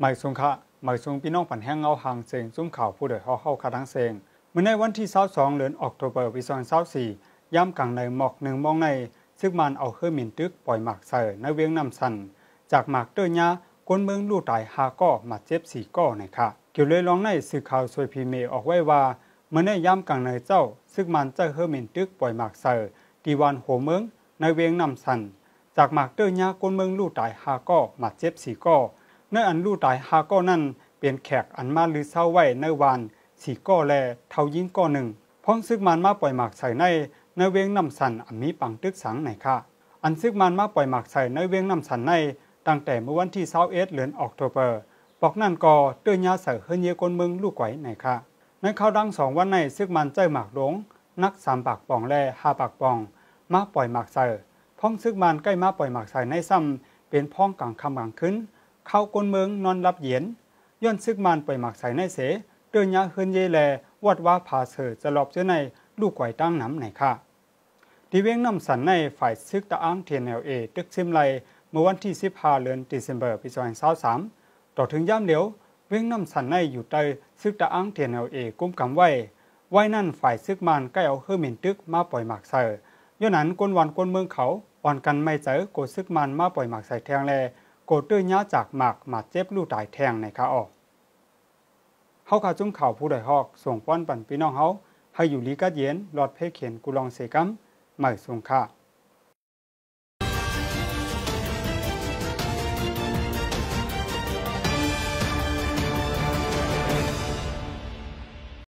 หมายสุงค่ะหมายสุงพี่น้องผันแห้งเงาหางเสงซุ้มข่าวผู้เดือดเข้าคาทั้งเสงเมื่อในวันที่22เดือนออกตุลาปี2024ย่ำกลางในหมอกหนึ่งมองใน ซึ่งมันเอาเครื่องมินตึกปล่อยหมากใส่ในเวียงน้ำสัน จากหมากเตอร์ยาคนเมืองลู่ตายหาก็มาเจ็บสี่ก้อนะคะเกี่ยวเลยร้องในสื่อข่าวสวยพีเมออกไว้ว่าเมื่อในย่ำกลางในเจ้า ซึ่งมันเจ้าเครื่องมินตึกปล่อยหมากใส่ตีวันโวเมืองในเวียงน้ำสันจากหมากเตอร์ยาคนเมืองลู่ตายหาก็มาเจ็บสี่ก้อในอันลู่ตายฮาก็นั่นเป็นแขกอันมาลือเศร้าไว้ในวันสีก้อแลเทายิ่งก้อหนึ่ง พ้องซึกมันมาปล่อยหมากใส่ในในเวงน้ำสันอันมีปังตึกสังไหนค่ะ อันซึกมันมาปล่อยหมากใส่ในเวงน้ำสันใน ตั้งแต่เมื่อวันที่เศร้าเอสเหลือนออกโทเปอร์ปอกนั่นกอเตือนยาเสือเฮียกนเมืองลูกไหวไหนค่ะในข่าวดังสองวันในซึกมันใจหมากหลงนักสามปากปองแลหาปากปอง มาปล่อยหมากใส่พ้องซึกมันใกล้มาปล่อยหมากใส่ในซ้ำเป็นพ้องกลางคำกลางคืนเข้าก้นเมืองนอนรับเย็นย้อนซึกมันไปหมักใส่ในเสเดินยาเฮินเยแลวัดว่าผาเสือจะหลอบเจ้าในลูกไก่ตั้งน้ำไหนค่ะที่เว้งน้ำสันในฝ่ายซึกตะอ้างเทียนเอลเอตึกซิมไลเมื่อวันที่สิบห้าเดือนตเบาคมปีสองพันสามต่อถึงย่ำเหลียว เว้งน้ำสันในอยู่ใต้ซึกตะอ้างเทียนเอลเอกุ้มกำไว้ไว้นั่นฝ่ายซึกมันก็เอาเฮือมินตึกมาปล่อยหมักใส่ย้อนนั้นก้นวันก้นเมืองเขาอ่อนกันไม่เจอโกซึกมันมาปล่อยหมักใส่แทงแลโกดเตอร์ย่าจากหมากมาเจ็บลู่ตายแทงในขาออกเฮาขาจุ้เข่าวผู้ใดฮอก ส่งป้อนปั่นพี่น้องเฮาให้อยู่ลีกัดเย็นหลอดเพ่เขียนกุลองเสกัมใหม่ส่งค่า